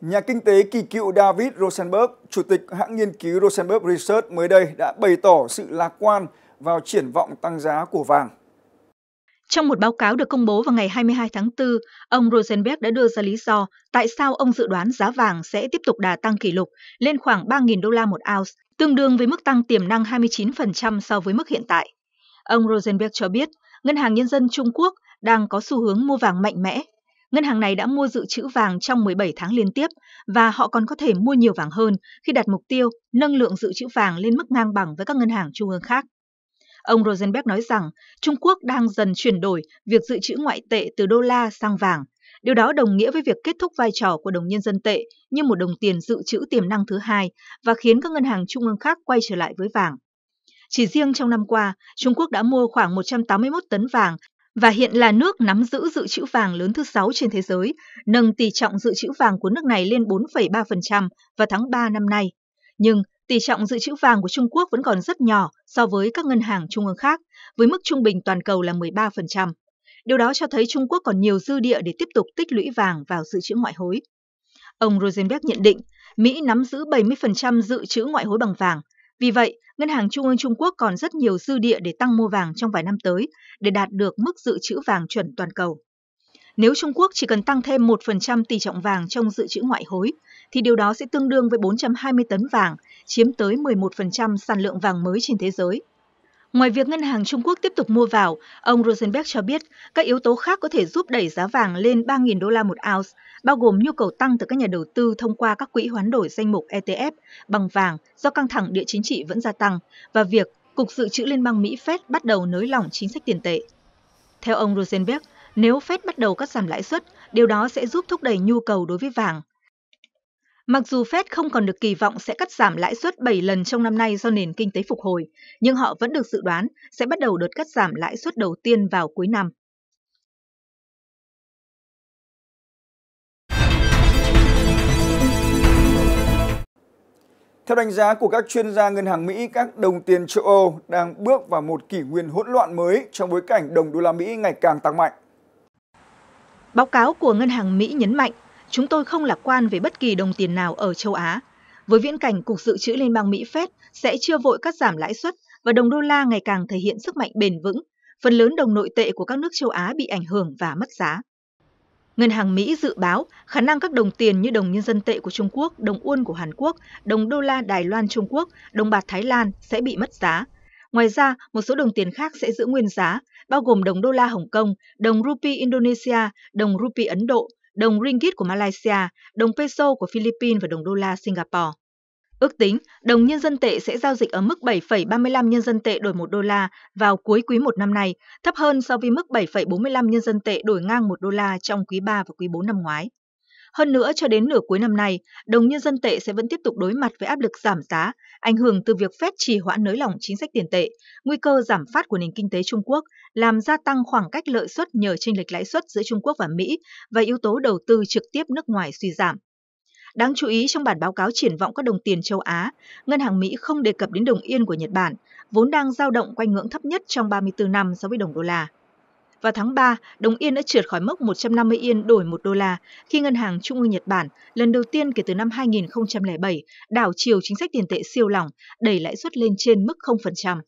Nhà kinh tế kỳ cựu David Rosenberg, chủ tịch hãng nghiên cứu Rosenberg Research mới đây đã bày tỏ sự lạc quan vào triển vọng tăng giá của vàng. Trong một báo cáo được công bố vào ngày 22 tháng 4, ông Rosenberg đã đưa ra lý do tại sao ông dự đoán giá vàng sẽ tiếp tục đà tăng kỷ lục lên khoảng 3.000 đô la một ounce, tương đương với mức tăng tiềm năng 29% so với mức hiện tại. Ông Rosenberg cho biết, Ngân hàng Nhân dân Trung Quốc đang có xu hướng mua vàng mạnh mẽ Ngân hàng này đã mua dự trữ vàng trong 17 tháng liên tiếp và họ còn có thể mua nhiều vàng hơn khi đặt mục tiêu nâng lượng dự trữ vàng lên mức ngang bằng với các ngân hàng trung ương khác. Ông Rosenberg nói rằng Trung Quốc đang dần chuyển đổi việc dự trữ ngoại tệ từ đô la sang vàng. Điều đó đồng nghĩa với việc kết thúc vai trò của đồng nhân dân tệ như một đồng tiền dự trữ tiềm năng thứ hai và khiến các ngân hàng trung ương khác quay trở lại với vàng. Chỉ riêng trong năm qua, Trung Quốc đã mua khoảng 181 tấn vàng và hiện là nước nắm giữ dự trữ vàng lớn thứ 6 trên thế giới, nâng tỷ trọng dự trữ vàng của nước này lên 4,3% vào tháng 3 năm nay. Nhưng tỷ trọng dự trữ vàng của Trung Quốc vẫn còn rất nhỏ so với các ngân hàng trung ương khác, với mức trung bình toàn cầu là 13%. Điều đó cho thấy Trung Quốc còn nhiều dư địa để tiếp tục tích lũy vàng vào dự trữ ngoại hối. Ông Rosenberg nhận định, Mỹ nắm giữ 70% dự trữ ngoại hối bằng vàng. Vì vậy, Ngân hàng Trung ương Trung Quốc còn rất nhiều dư địa để tăng mua vàng trong vài năm tới để đạt được mức dự trữ vàng chuẩn toàn cầu. Nếu Trung Quốc chỉ cần tăng thêm 1% tỷ trọng vàng trong dự trữ ngoại hối, thì điều đó sẽ tương đương với 420 tấn vàng, chiếm tới 11% sản lượng vàng mới trên thế giới. Ngoài việc ngân hàng Trung Quốc tiếp tục mua vào, ông Rosenberg cho biết các yếu tố khác có thể giúp đẩy giá vàng lên 3.000 đô la một ounce, bao gồm nhu cầu tăng từ các nhà đầu tư thông qua các quỹ hoán đổi danh mục ETF bằng vàng do căng thẳng địa chính trị vẫn gia tăng và việc Cục Dự trữ Liên bang Mỹ Fed bắt đầu nới lỏng chính sách tiền tệ. Theo ông Rosenberg, nếu Fed bắt đầu cắt giảm lãi suất, điều đó sẽ giúp thúc đẩy nhu cầu đối với vàng. Mặc dù Fed không còn được kỳ vọng sẽ cắt giảm lãi suất 7 lần trong năm nay do nền kinh tế phục hồi, nhưng họ vẫn được dự đoán sẽ bắt đầu đợt cắt giảm lãi suất đầu tiên vào cuối năm. Theo đánh giá của các chuyên gia ngân hàng Mỹ, các đồng tiền châu Âu đang bước vào một kỷ nguyên hỗn loạn mới trong bối cảnh đồng đô la Mỹ ngày càng tăng mạnh. Báo cáo của Ngân hàng Mỹ nhấn mạnh chúng tôi không lạc quan về bất kỳ đồng tiền nào ở châu Á. Với viễn cảnh Cục Dự trữ Liên bang Mỹ Fed sẽ chưa vội cắt giảm lãi suất và đồng đô la ngày càng thể hiện sức mạnh bền vững, phần lớn đồng nội tệ của các nước châu Á bị ảnh hưởng và mất giá. Ngân hàng Mỹ dự báo khả năng các đồng tiền như đồng nhân dân tệ của Trung Quốc, đồng won của Hàn Quốc, đồng đô la Đài Loan Trung Quốc, đồng bạc Thái Lan sẽ bị mất giá. Ngoài ra, một số đồng tiền khác sẽ giữ nguyên giá, bao gồm đồng đô la Hồng Kông, đồng rupee Indonesia, đồng rupee Ấn Độ, đồng ringgit của Malaysia, đồng peso của Philippines và đồng đô la Singapore. Ước tính, đồng nhân dân tệ sẽ giao dịch ở mức 7,35 nhân dân tệ đổi 1 đô la vào cuối quý 1 năm nay, thấp hơn so với mức 7,45 nhân dân tệ đổi ngang 1 đô la trong quý 3 và quý 4 năm ngoái. Hơn nữa, cho đến nửa cuối năm nay, đồng nhân dân tệ sẽ vẫn tiếp tục đối mặt với áp lực giảm giá, ảnh hưởng từ việc phép trì hoãn nới lỏng chính sách tiền tệ, nguy cơ giảm phát của nền kinh tế Trung Quốc, làm gia tăng khoảng cách lợi suất nhờ chênh lệch lãi suất giữa Trung Quốc và Mỹ và yếu tố đầu tư trực tiếp nước ngoài suy giảm. Đáng chú ý trong bản báo cáo triển vọng các đồng tiền châu Á, Ngân hàng Mỹ không đề cập đến đồng yên của Nhật Bản, vốn đang giao động quanh ngưỡng thấp nhất trong 34 năm so với đồng đô la. Vào tháng 3, đồng yên đã trượt khỏi mốc 150 yên đổi 1 đô la khi Ngân hàng Trung ương Nhật Bản lần đầu tiên kể từ năm 2007 đảo chiều chính sách tiền tệ siêu lỏng, đẩy lãi suất lên trên mức 0%.